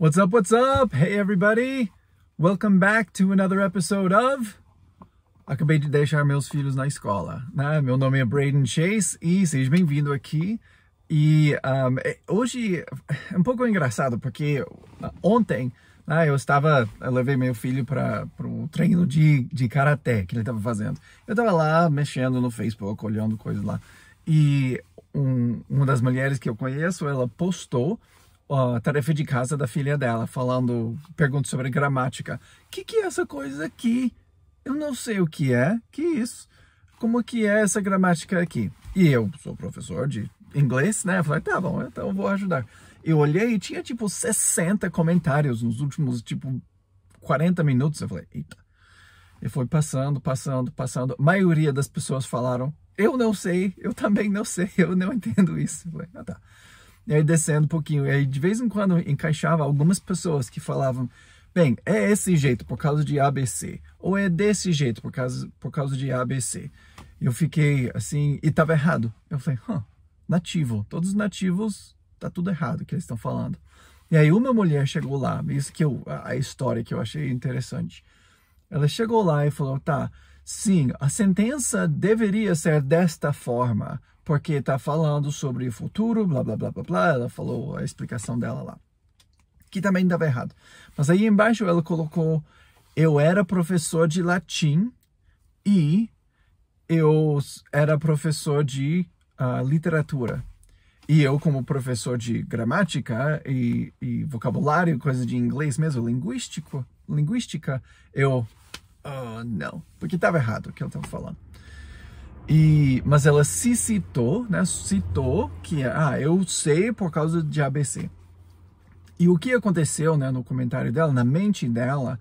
What's up? What's up? Hey, everybody. Welcome back to another episode of Acabei de deixar meus filhos na escola. Né? Meu nome é Braden Chase e seja bem-vindo aqui. E um, é, hoje é um pouco engraçado porque uh, ontem né, eu estava, eu levei meu filho para um treino de, de karatê que ele estava fazendo. Eu estava lá mexendo no Facebook, olhando coisas lá. E um, uma das mulheres que eu conheço, ela postou a tarefa de casa da filha dela, falando, pergunta sobre gramática. O que, que é essa coisa aqui? Eu não sei o que é, que isso? Como que é essa gramática aqui? E eu sou professor de inglês, né? Eu falei, tá bom, então eu vou ajudar. Eu olhei e tinha tipo 60 comentários nos últimos tipo 40 minutos. Eu falei, eita. E foi passando, passando, passando. A maioria das pessoas falaram, eu não sei, eu também não sei, eu não entendo isso. Eu falei, ah tá. E aí descendo um pouquinho. E aí de vez em quando encaixava algumas pessoas que falavam: bem, é esse jeito por causa de ABC, ou é desse jeito por causa, por causa de ABC. Eu fiquei assim, e tava errado. Eu falei: huh, nativo, todos os nativos, tá tudo errado que eles estão falando. E aí uma mulher chegou lá, isso que eu, a história que eu achei interessante. Ela chegou lá e falou: tá Sim, a sentença deveria ser desta forma, porque está falando sobre o futuro, blá blá blá blá blá. Ela falou a explicação dela lá, que também estava errado. Mas aí embaixo ela colocou: eu era professor de latim e eu era professor de uh, literatura. E eu, como professor de gramática e, e vocabulário, coisa de inglês mesmo, linguístico, linguística, eu oh, não, porque estava errado o que eu estava falando. E, mas ela se citou, né? Citou que, ah, eu sei por causa de ABC. E o que aconteceu, né, no comentário dela, na mente dela,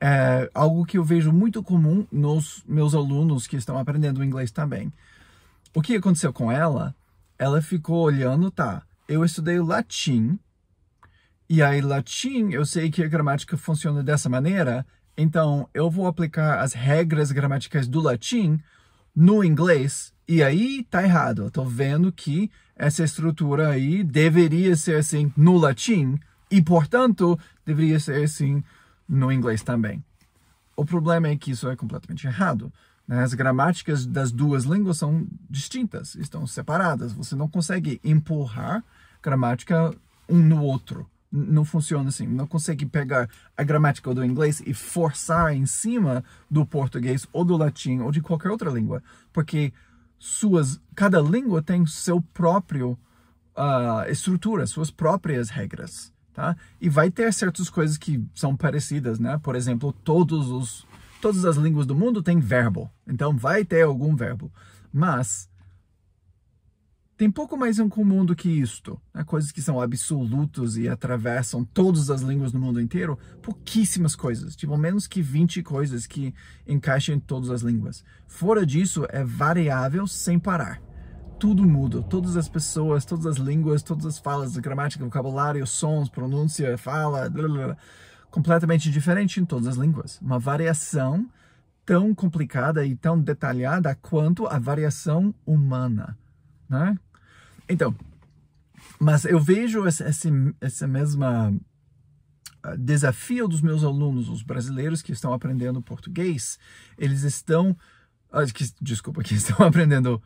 é algo que eu vejo muito comum nos meus alunos que estão aprendendo inglês também. O que aconteceu com ela? Ela ficou olhando, tá, eu estudei latim, e aí latim, eu sei que a gramática funciona dessa maneira, então, eu vou aplicar as regras gramaticais do latim no inglês e aí tá errado. Eu tô vendo que essa estrutura aí deveria ser assim no latim e, portanto, deveria ser assim no inglês também. O problema é que isso é completamente errado. Né? As gramáticas das duas línguas são distintas, estão separadas. Você não consegue empurrar gramática um no outro não funciona assim, não consegue pegar a gramática do inglês e forçar em cima do português ou do latim ou de qualquer outra língua, porque suas cada língua tem seu próprio uh, estrutura, suas próprias regras, tá? E vai ter certas coisas que são parecidas, né? Por exemplo, todos os todas as línguas do mundo têm verbo, então vai ter algum verbo, mas tem pouco mais em comum do que isto. Né? Coisas que são absolutos e atravessam todas as línguas do mundo inteiro, pouquíssimas coisas, tipo menos que 20 coisas que encaixam em todas as línguas. Fora disso, é variável sem parar. Tudo muda, todas as pessoas, todas as línguas, todas as falas, gramática, vocabulário, sons, pronúncia, fala, blá, blá, blá, completamente diferente em todas as línguas. Uma variação tão complicada e tão detalhada quanto a variação humana, né? Então, mas eu vejo esse, esse, esse mesma ah, desafio dos meus alunos, os brasileiros que estão aprendendo português, eles estão, ah, que, desculpa, que estão aprendendo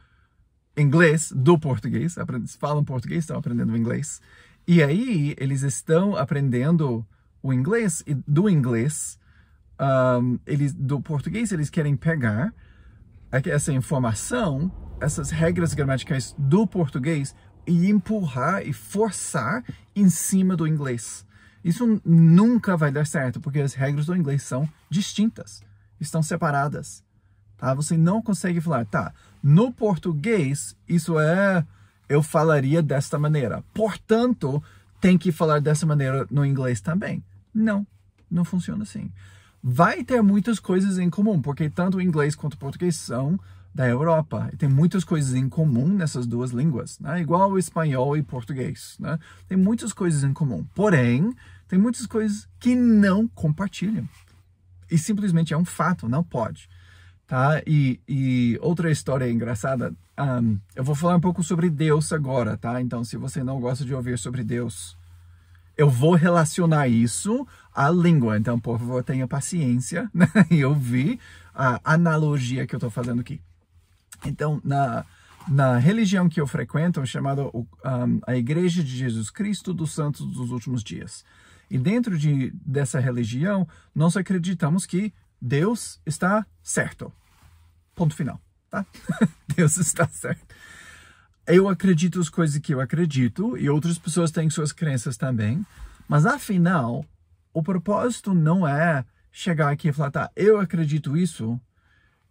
inglês do português, falam português, estão aprendendo inglês, e aí eles estão aprendendo o inglês e do inglês, um, ah, eles do português eles querem pegar é essa informação, essas regras gramaticais do português e empurrar e forçar em cima do inglês. Isso nunca vai dar certo, porque as regras do inglês são distintas, estão separadas. Tá? Você não consegue falar, tá, no português, isso é, eu falaria desta maneira. Portanto, tem que falar dessa maneira no inglês também. Não, não funciona assim vai ter muitas coisas em comum, porque tanto o inglês quanto o português são da Europa. E tem muitas coisas em comum nessas duas línguas, né? igual o espanhol e português. Né? Tem muitas coisas em comum, porém, tem muitas coisas que não compartilham. E simplesmente é um fato, não pode. Tá? E, e outra história engraçada, um, eu vou falar um pouco sobre Deus agora, tá? Então, se você não gosta de ouvir sobre Deus, eu vou relacionar isso à língua. Então, por favor, tenha paciência né? e ouvir a analogia que eu estou fazendo aqui. Então, na, na religião que eu frequento, é chamada um, a Igreja de Jesus Cristo dos Santos dos Últimos Dias. E dentro de, dessa religião, nós acreditamos que Deus está certo. Ponto final, tá? Deus está certo eu acredito as coisas que eu acredito e outras pessoas têm suas crenças também, mas afinal, o propósito não é chegar aqui e falar, tá, eu acredito isso,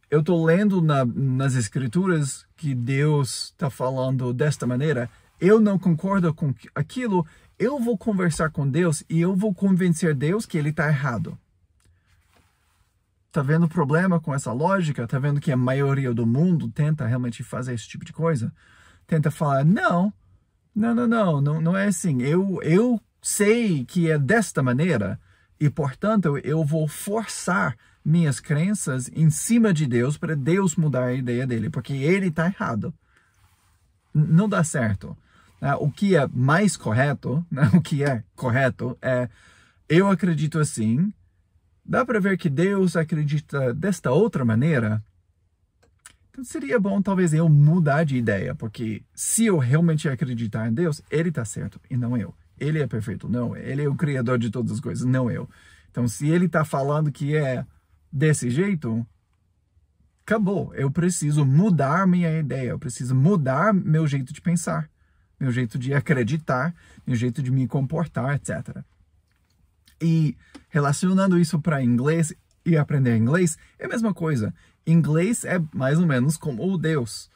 eu estou lendo na, nas escrituras que Deus está falando desta maneira, eu não concordo com aquilo, eu vou conversar com Deus e eu vou convencer Deus que ele está errado. Tá vendo o problema com essa lógica? Tá vendo que a maioria do mundo tenta realmente fazer esse tipo de coisa? tenta falar, não, não, não, não, não, não é assim. Eu, eu sei que é desta maneira e, portanto, eu vou forçar minhas crenças em cima de Deus para Deus mudar a ideia dele, porque ele está errado. Não dá certo. Né, o que é mais correto, né, o que é correto é eu acredito assim, dá para ver que Deus acredita desta outra maneira, então seria bom talvez eu mudar de ideia, porque se eu realmente acreditar em Deus, Ele está certo e não eu. Ele é perfeito, não Ele é o criador de todas as coisas, não eu. Então, se Ele está falando que é desse jeito, acabou. Eu preciso mudar minha ideia, eu preciso mudar meu jeito de pensar, meu jeito de acreditar, meu jeito de me comportar, etc. E relacionando isso para inglês e aprender inglês, é a mesma coisa. Inglês é mais ou menos como o Deus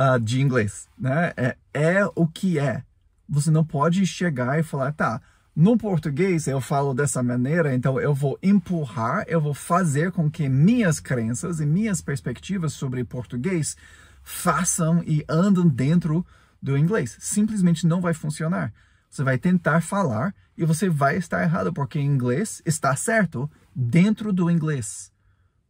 uh, de inglês, né? É, é o que é. Você não pode chegar e falar, tá, no português eu falo dessa maneira, então eu vou empurrar, eu vou fazer com que minhas crenças e minhas perspectivas sobre português façam e andam dentro do inglês. Simplesmente não vai funcionar. Você vai tentar falar e você vai estar errado, porque inglês está certo dentro do inglês.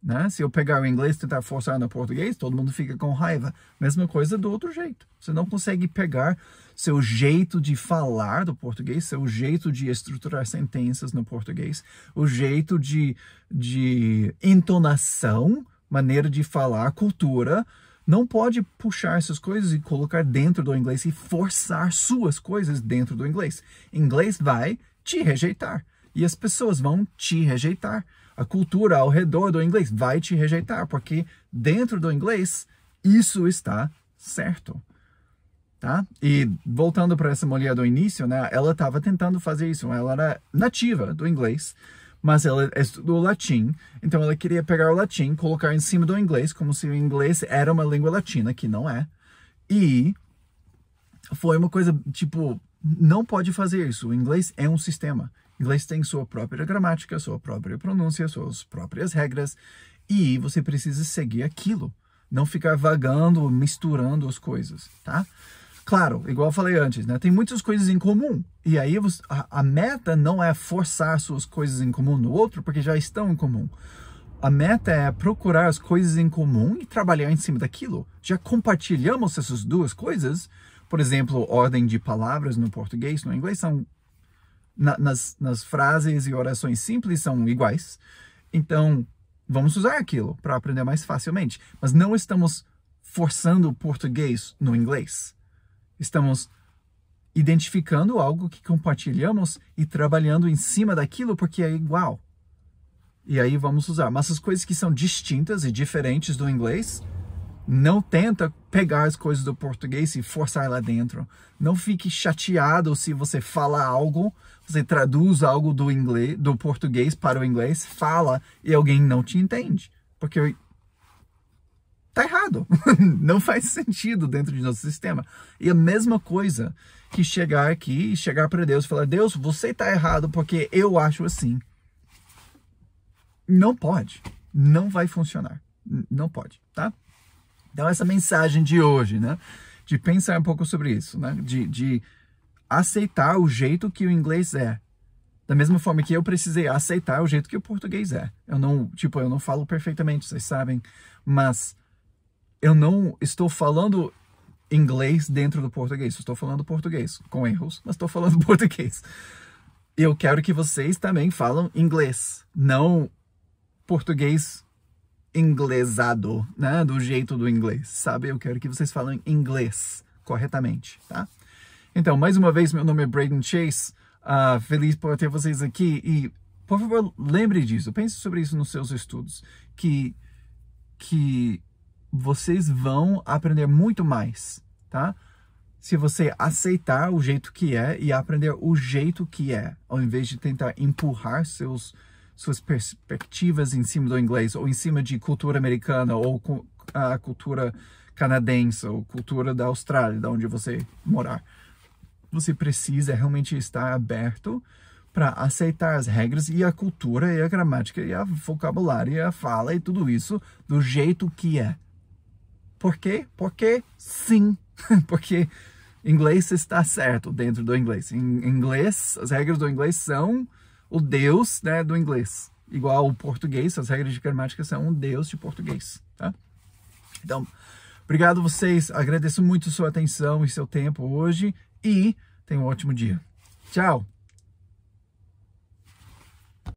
Né? Se eu pegar o inglês e tentar forçar no português, todo mundo fica com raiva. Mesma coisa do outro jeito. Você não consegue pegar seu jeito de falar do português, seu jeito de estruturar sentenças no português, o jeito de, de entonação, maneira de falar, cultura. Não pode puxar essas coisas e colocar dentro do inglês e forçar suas coisas dentro do inglês. Inglês vai te rejeitar e as pessoas vão te rejeitar a cultura ao redor do inglês vai te rejeitar, porque dentro do inglês isso está certo. Tá? E voltando para essa mulher do início, né, ela estava tentando fazer isso, ela era nativa do inglês, mas ela estudou latim, então ela queria pegar o latim, colocar em cima do inglês, como se o inglês era uma língua latina, que não é. E foi uma coisa tipo, não pode fazer isso, o inglês é um sistema, Inglês tem sua própria gramática, sua própria pronúncia, suas próprias regras e você precisa seguir aquilo, não ficar vagando, misturando as coisas, tá? Claro, igual eu falei antes, né? Tem muitas coisas em comum. E aí a, a meta não é forçar suas coisas em comum no outro, porque já estão em comum. A meta é procurar as coisas em comum e trabalhar em cima daquilo. Já compartilhamos essas duas coisas. Por exemplo, ordem de palavras no português, no inglês são na, nas, nas frases e orações simples são iguais. Então, vamos usar aquilo para aprender mais facilmente. Mas não estamos forçando o português no inglês. Estamos identificando algo que compartilhamos e trabalhando em cima daquilo porque é igual. E aí vamos usar. Mas as coisas que são distintas e diferentes do inglês, não tenta pegar as coisas do português e forçar lá dentro. Não fique chateado se você fala algo, você traduz algo do inglês, do português para o inglês, fala e alguém não te entende, porque tá errado. não faz sentido dentro de nosso sistema. E a mesma coisa que chegar aqui e chegar para Deus e falar: "Deus, você tá errado porque eu acho assim". Não pode. Não vai funcionar. Não pode, tá? Então, essa mensagem de hoje, né? De pensar um pouco sobre isso, né? De, de aceitar o jeito que o inglês é. Da mesma forma que eu precisei aceitar o jeito que o português é. Eu não, tipo, eu não falo perfeitamente, vocês sabem, mas eu não estou falando inglês dentro do português. estou falando português com erros, mas estou falando português. Eu quero que vocês também falam inglês, não português inglesado, né? Do jeito do inglês, sabe? Eu quero que vocês falem inglês corretamente, tá? Então, mais uma vez, meu nome é Braden Chase. Uh, feliz por ter vocês aqui e, por favor, lembre disso. Pense sobre isso nos seus estudos, que que vocês vão aprender muito mais, tá? Se você aceitar o jeito que é e aprender o jeito que é, ao invés de tentar empurrar seus suas perspectivas em cima do inglês, ou em cima de cultura americana, ou a cultura canadense, ou cultura da Austrália, da onde você morar. Você precisa realmente estar aberto para aceitar as regras e a cultura e a gramática e a vocabulário e a fala e tudo isso do jeito que é. Por quê? Porque sim. Porque inglês está certo dentro do inglês. Em inglês, as regras do inglês são o Deus né, do inglês. Igual o português, as regras de gramática são um Deus de português, tá? Então, obrigado a vocês, agradeço muito sua atenção e seu tempo hoje e tenham um ótimo dia. Tchau!